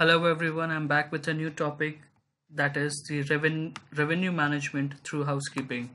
Hello everyone, I'm back with a new topic that is the reven revenue management through housekeeping.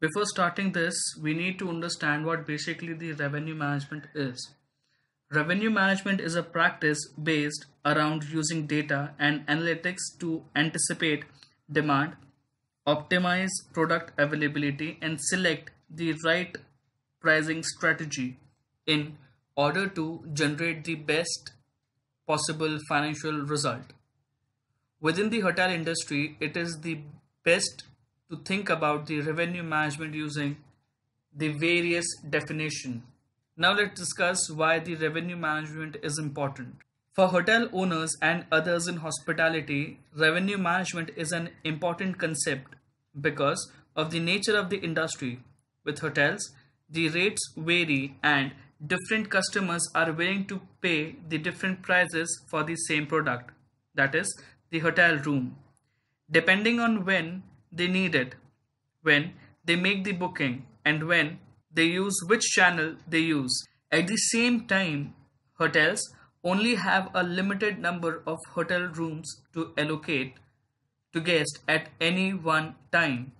Before starting this, we need to understand what basically the revenue management is. Revenue management is a practice based around using data and analytics to anticipate demand, optimize product availability and select the right pricing strategy in order to generate the best possible financial result. Within the hotel industry, it is the best to think about the revenue management using the various definition. Now let's discuss why the revenue management is important. For hotel owners and others in hospitality, revenue management is an important concept because of the nature of the industry. With hotels, the rates vary and different customers are willing to pay the different prices for the same product, that is, the hotel room, depending on when they need it, when they make the booking, and when they use which channel they use. At the same time, hotels only have a limited number of hotel rooms to allocate to guests at any one time.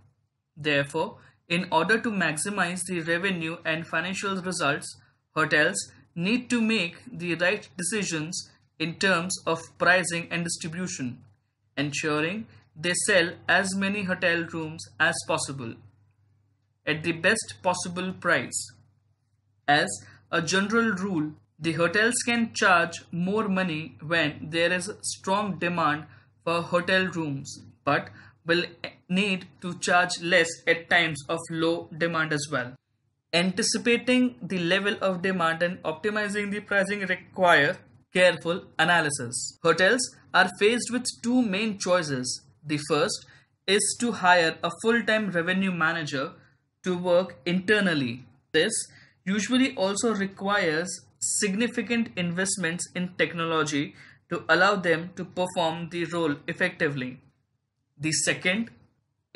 Therefore, in order to maximize the revenue and financial results, hotels need to make the right decisions in terms of pricing and distribution, ensuring they sell as many hotel rooms as possible at the best possible price. As a general rule, the hotels can charge more money when there is strong demand for hotel rooms, but will need to charge less at times of low demand as well. Anticipating the level of demand and optimizing the pricing require careful analysis. Hotels are faced with two main choices. The first is to hire a full time revenue manager to work internally. This usually also requires significant investments in technology to allow them to perform the role effectively. The second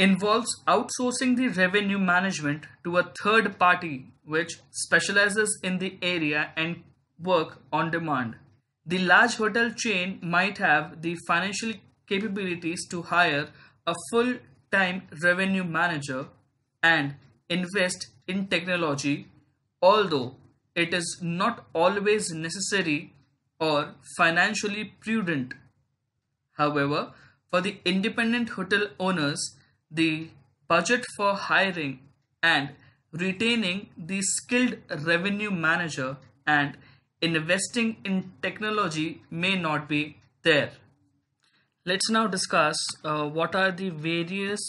involves outsourcing the revenue management to a third party which specializes in the area and work on demand. The large hotel chain might have the financial capabilities to hire a full time revenue manager and invest in technology, although it is not always necessary or financially prudent. However, for the independent hotel owners, the budget for hiring and retaining the skilled revenue manager and investing in technology may not be there. Let's now discuss uh, what are the various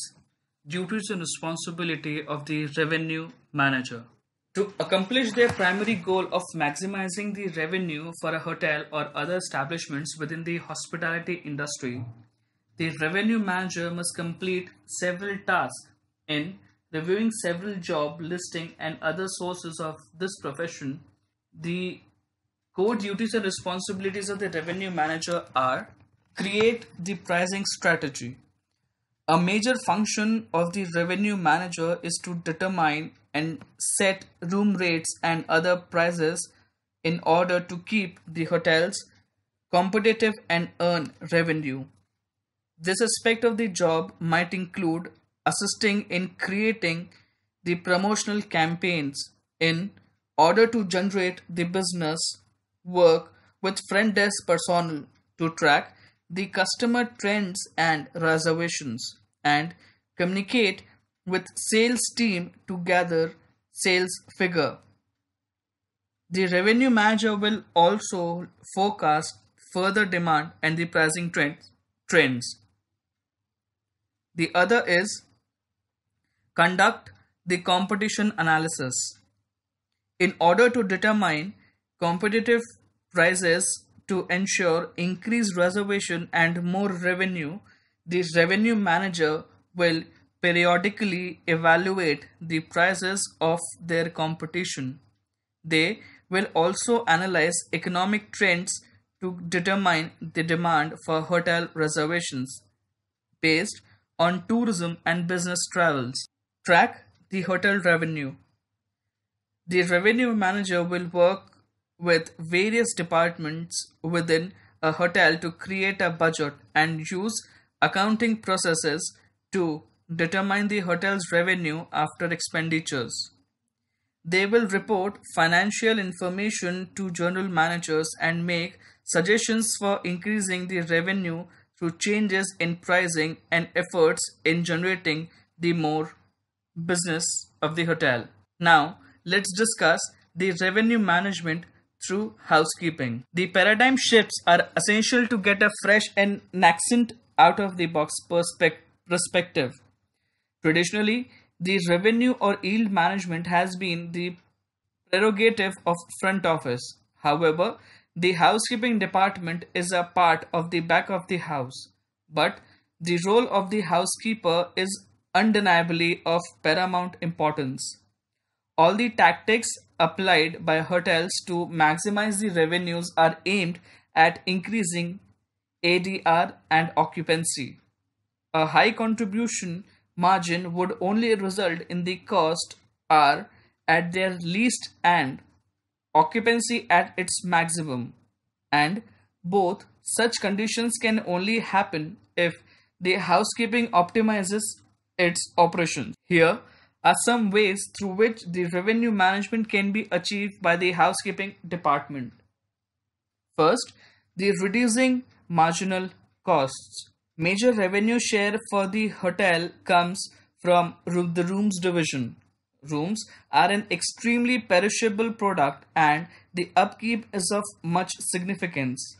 duties and responsibility of the revenue manager. To accomplish their primary goal of maximizing the revenue for a hotel or other establishments within the hospitality industry, the revenue manager must complete several tasks in reviewing several job listing and other sources of this profession. The core duties and responsibilities of the revenue manager are create the pricing strategy. A major function of the revenue manager is to determine and set room rates and other prices in order to keep the hotels competitive and earn revenue. This aspect of the job might include assisting in creating the promotional campaigns in order to generate the business work with front desk personnel to track the customer trends and reservations and communicate with sales team to gather sales figure the revenue manager will also forecast further demand and the pricing trends trends the other is conduct the competition analysis. In order to determine competitive prices to ensure increased reservation and more revenue, the revenue manager will periodically evaluate the prices of their competition. They will also analyze economic trends to determine the demand for hotel reservations based on tourism and business travels. Track the hotel revenue. The revenue manager will work with various departments within a hotel to create a budget and use accounting processes to determine the hotel's revenue after expenditures. They will report financial information to general managers and make suggestions for increasing the revenue through changes in pricing and efforts in generating the more business of the hotel. Now, let's discuss the revenue management through housekeeping. The paradigm shifts are essential to get a fresh and nascent out of the box perspective. Perspective. Traditionally, the revenue or yield management has been the prerogative of front office. However, the housekeeping department is a part of the back of the house, but the role of the housekeeper is undeniably of paramount importance. All the tactics applied by hotels to maximize the revenues are aimed at increasing ADR and occupancy. A high contribution margin would only result in the cost are at their least and occupancy at its maximum, and both such conditions can only happen if the housekeeping optimizes its operations. Here are some ways through which the revenue management can be achieved by the housekeeping department. First, the reducing marginal costs. Major revenue share for the hotel comes from the rooms division rooms are an extremely perishable product and the upkeep is of much significance.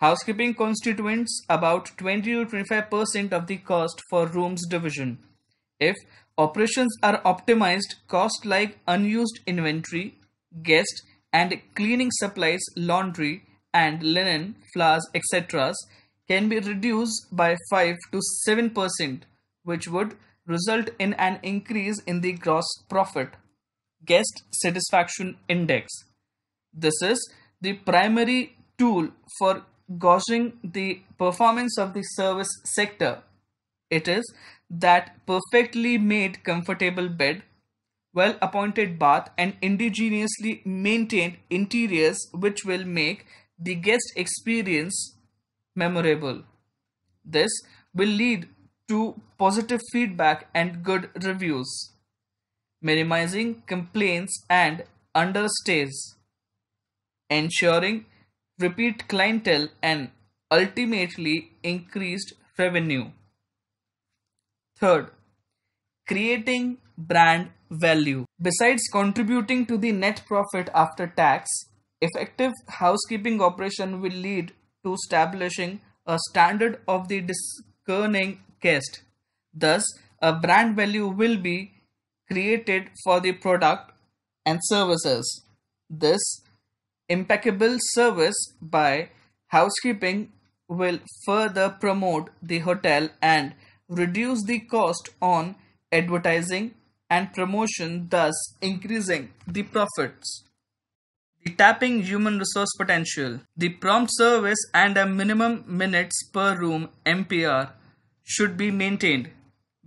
Housekeeping constitutes about 20 to 25% of the cost for rooms division. If operations are optimized, costs like unused inventory, guest and cleaning supplies, laundry and linen, flowers, etc. can be reduced by 5 to 7%, which would result in an increase in the gross profit guest satisfaction index this is the primary tool for gauging the performance of the service sector it is that perfectly made comfortable bed well appointed bath and indigenously maintained interiors which will make the guest experience memorable this will lead to positive feedback and good reviews, minimizing complaints and understays, ensuring repeat clientele and ultimately increased revenue. Third, creating brand value. Besides contributing to the net profit after tax, effective housekeeping operation will lead to establishing a standard of the discerning guest. Thus, a brand value will be created for the product and services. This impeccable service by housekeeping will further promote the hotel and reduce the cost on advertising and promotion, thus increasing the profits. The tapping human resource potential, the prompt service, and a minimum minutes per room MPR should be maintained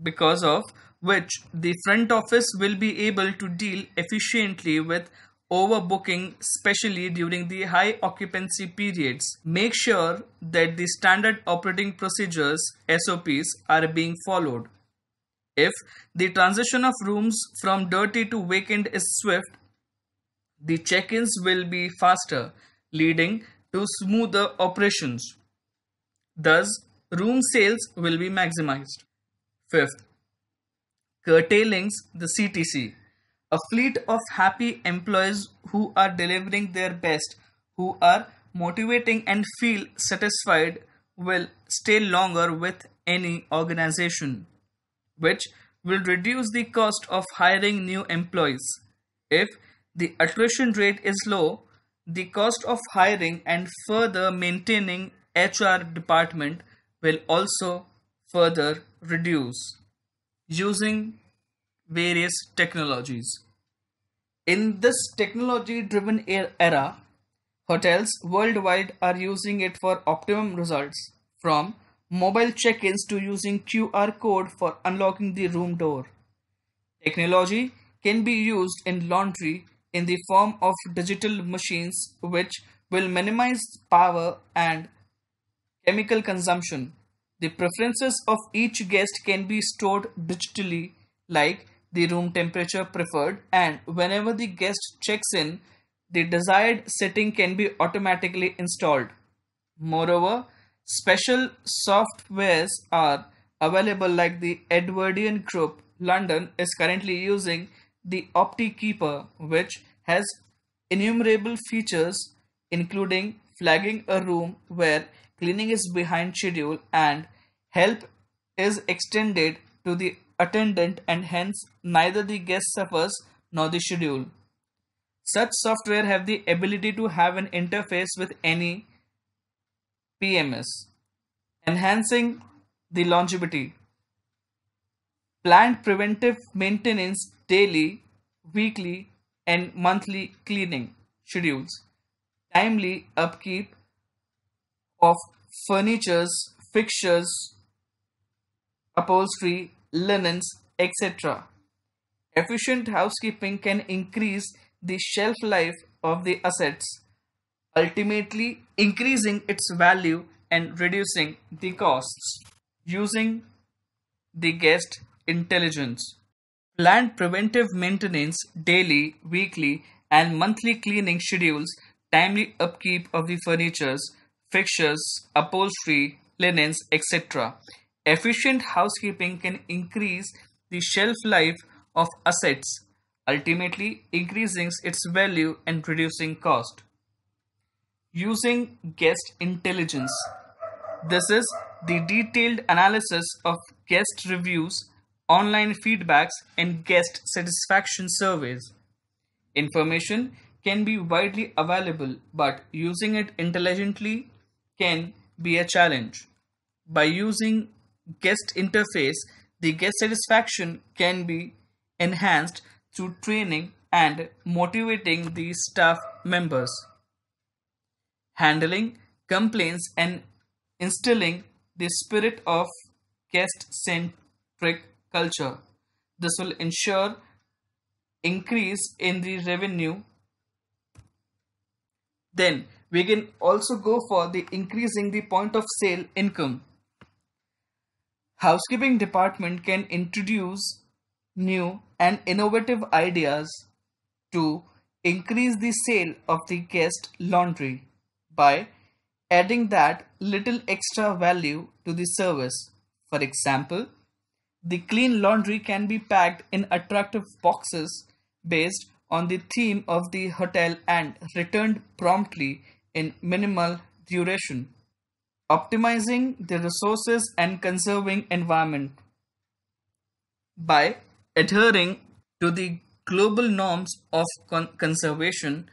because of which the front office will be able to deal efficiently with overbooking especially during the high occupancy periods make sure that the standard operating procedures sops are being followed if the transition of rooms from dirty to vacant is swift the check-ins will be faster leading to smoother operations thus room sales will be maximized. Fifth, curtailing the CTC. A fleet of happy employees who are delivering their best, who are motivating and feel satisfied will stay longer with any organization, which will reduce the cost of hiring new employees. If the attrition rate is low, the cost of hiring and further maintaining HR department will also further reduce using various technologies. In this technology driven era, hotels worldwide are using it for optimum results from mobile check ins to using QR code for unlocking the room door. Technology can be used in laundry in the form of digital machines which will minimize power and Chemical consumption. The preferences of each guest can be stored digitally like the room temperature preferred and whenever the guest checks in, the desired setting can be automatically installed. Moreover, special softwares are available like the Edwardian Group London is currently using the OptiKeeper which has innumerable features including flagging a room where cleaning is behind schedule, and help is extended to the attendant, and hence neither the guest suffers nor the schedule. Such software have the ability to have an interface with any PMS, enhancing the longevity. Planned preventive maintenance daily, weekly, and monthly cleaning schedules, timely upkeep, of furnitures, fixtures, upholstery, linens, etc. Efficient housekeeping can increase the shelf life of the assets, ultimately increasing its value and reducing the costs. Using the guest intelligence. Plan preventive maintenance daily, weekly, and monthly cleaning schedules, timely upkeep of the furnitures, fixtures, upholstery, linens, etc. Efficient housekeeping can increase the shelf life of assets, ultimately increasing its value and reducing cost. Using guest intelligence. This is the detailed analysis of guest reviews, online feedbacks, and guest satisfaction surveys. Information can be widely available, but using it intelligently can be a challenge. By using guest interface, the guest satisfaction can be enhanced through training and motivating the staff members. Handling complaints and instilling the spirit of guest centric culture. This will ensure increase in the revenue. Then we can also go for the increasing the point of sale income. Housekeeping department can introduce new and innovative ideas to increase the sale of the guest laundry by adding that little extra value to the service. For example, the clean laundry can be packed in attractive boxes based on the theme of the hotel and returned promptly in minimal duration, optimizing the resources and conserving environment. By adhering to the global norms of con- conservation,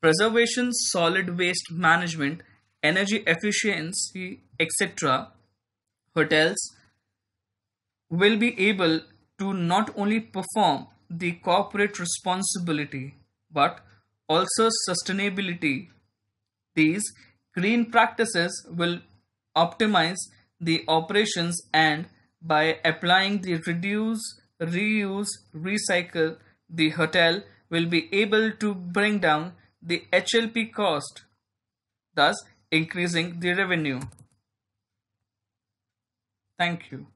preservation, solid waste management, energy efficiency, etc., hotels will be able to not only perform the corporate responsibility but also sustainability these green practices will optimize the operations and by applying the reduce, reuse, recycle, the hotel will be able to bring down the HLP cost, thus increasing the revenue. Thank you.